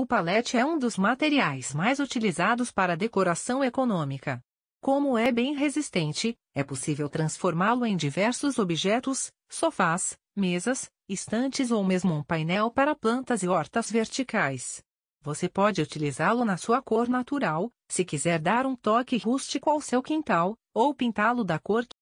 O palete é um dos materiais mais utilizados para decoração econômica. Como é bem resistente, é possível transformá-lo em diversos objetos, sofás, mesas, estantes ou mesmo um painel para plantas e hortas verticais. Você pode utilizá-lo na sua cor natural, se quiser dar um toque rústico ao seu quintal, ou pintá-lo da cor que